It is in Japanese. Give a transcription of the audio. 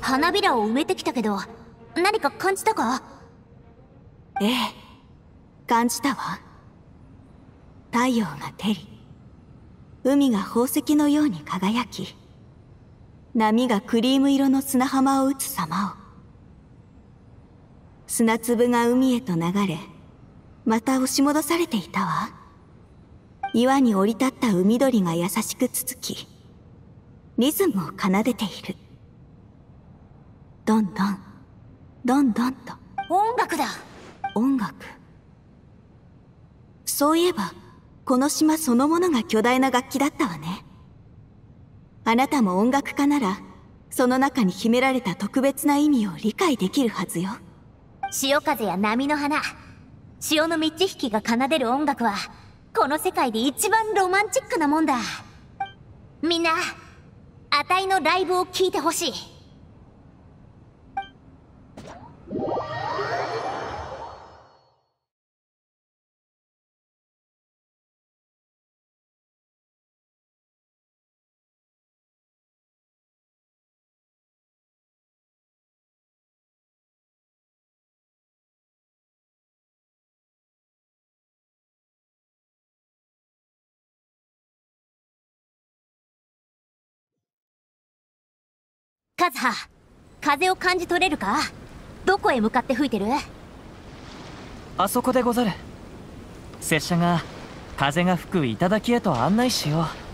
花びらを埋めてきたけど何か感じたかええ感じたわ太陽が照り海が宝石のように輝き波がクリーム色の砂浜を打つ様を砂粒が海へと流れまた押し戻されていたわ岩に降り立った海鳥が優しくつつきリズムを奏でているどんどんどんどんと音楽だ音楽そういえばこの島そのものが巨大な楽器だったわねあなたも音楽家ならその中に秘められた特別な意味を理解できるはずよ潮風や波の花潮の満ち引きが奏でる音楽はこの世界で一番ロマンチックなもんだみんなあたいのライブを聴いてほしいカズハ、風を感じ取れるかどこへ向かって吹いてるあそこでござる。拙者が風が吹く頂へと案内しよう。